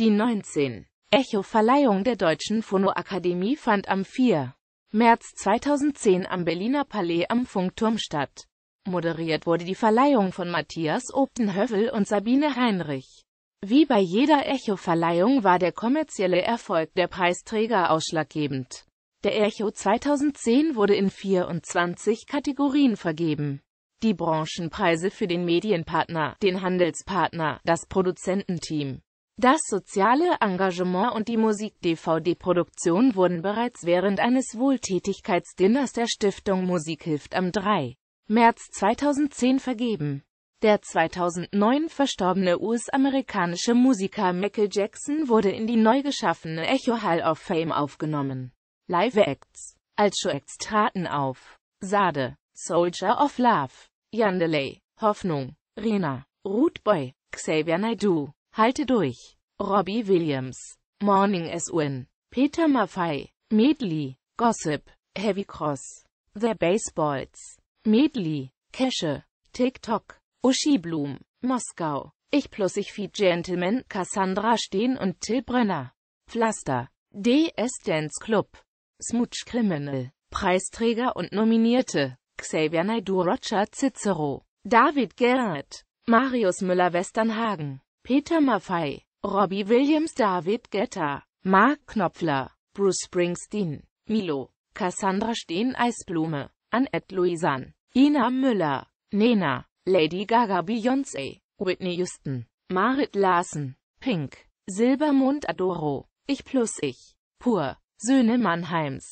Die 19. Echo-Verleihung der Deutschen Phonoakademie fand am 4. März 2010 am Berliner Palais am Funkturm statt. Moderiert wurde die Verleihung von Matthias Obdenhövel und Sabine Heinrich. Wie bei jeder Echo-Verleihung war der kommerzielle Erfolg der Preisträger ausschlaggebend. Der Echo 2010 wurde in 24 Kategorien vergeben. Die Branchenpreise für den Medienpartner, den Handelspartner, das Produzententeam, das soziale Engagement und die Musik-DVD-Produktion wurden bereits während eines Wohltätigkeitsdinners der Stiftung Musik hilft am 3. März 2010 vergeben. Der 2009 verstorbene US-amerikanische Musiker Michael Jackson wurde in die neu geschaffene Echo Hall of Fame aufgenommen. Live Acts Als Show Acts traten auf Sade, Soldier of Love, Yandelay, Hoffnung, Rena, Root Boy, Xavier Naidoo. Halte durch. Robbie Williams. Morning S.U.N. Peter Maffei. Medley. Gossip. Heavy Cross. The Baseballs. Medley. Kesche. TikTok. Uschi-Blum. Moskau. Ich plus ich feed Gentleman. Cassandra Steen und Till Brenner. Pflaster. DS Dance Club. Smooch Criminal. Preisträger und Nominierte. Xavier Naidu Roger Cicero. David Gerhardt. Marius Müller-Westernhagen. Peter Maffei, Robbie Williams, David Guetta, Mark Knopfler, Bruce Springsteen, Milo, Cassandra Steen Eisblume, Annette Louisan, Ina Müller, Nena, Lady Gaga Beyoncé, Whitney Houston, Marit Larsen, Pink, Silbermond Adoro, Ich plus Ich, Pur, Söhne Mannheims,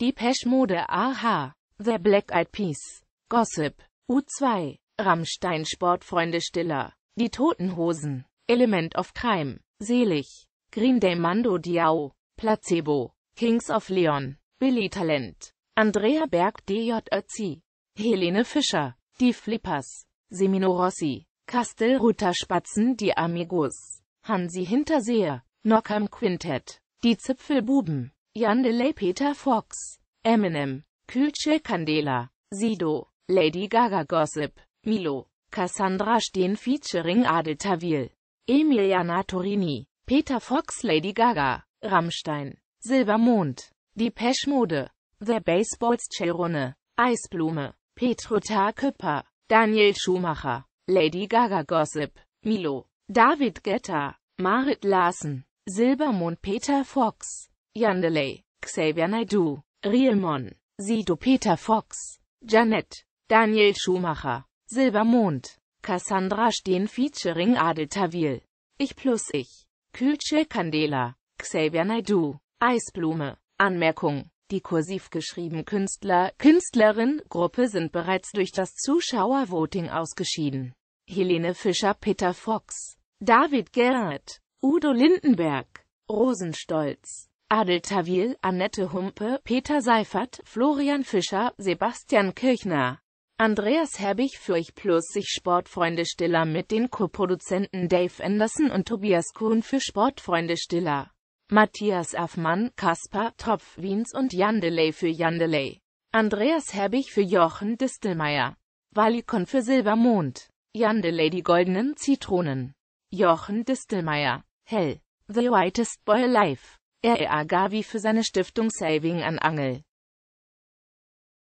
Depeche Mode AHA, The Black Eyed Peas, Gossip, U2, Rammstein Sportfreunde Stiller, Die Toten Hosen. Element of Crime, Selig, Green Day Mando Diao, Placebo, Kings of Leon, Billy Talent, Andrea Berg DJ Ötzi, Helene Fischer, Die Flippers, Semino Rossi, Kastelruther Spatzen Die Amigos, Hansi Hinterseher, Nockham Quintett, Die Zipfelbuben, Yandelay Peter Fox, Eminem, Külce Candela, Sido, Lady Gaga Gossip, Milo, Cassandra Steen featuring Adel Tawil. Emiliana Torini, Peter Fox, Lady Gaga, Rammstein, Silbermond, Die Peschmode, The Baseballs Cherone, Eisblume, Petruta Küpper, Daniel Schumacher, Lady Gaga Gossip, Milo, David Guetta, Marit Larsen, Silbermond Peter Fox, Yandelay, Xavier Naidoo, Rielmon, Sido Peter Fox, Janet, Daniel Schumacher, Silbermond, Cassandra Steen featuring Adel Tawil. Ich plus ich. Külce Candela. Xavier Naidu. Eisblume. Anmerkung. Die kursiv geschrieben Künstler, Künstlerin, Gruppe sind bereits durch das Zuschauervoting ausgeschieden. Helene Fischer, Peter Fox, David Gerhardt, Udo Lindenberg, Rosenstolz, Adel Tawil, Annette Humpe, Peter Seifert, Florian Fischer, Sebastian Kirchner. Andreas Herbig für Ich Plus sich Sportfreunde Stiller mit den Co-Produzenten Dave Anderson und Tobias Kuhn für Sportfreunde Stiller. Matthias Affmann, Kaspar, Topf, Wiens und Yandelay für Yandelay. Andreas Herbig für Jochen Distelmeier. Valikon für Silbermond. Yandelay die goldenen Zitronen. Jochen Distelmeier. Hell. The Whitest Boy Alive. R.E.A. Gavi für seine Stiftung Saving an Angel.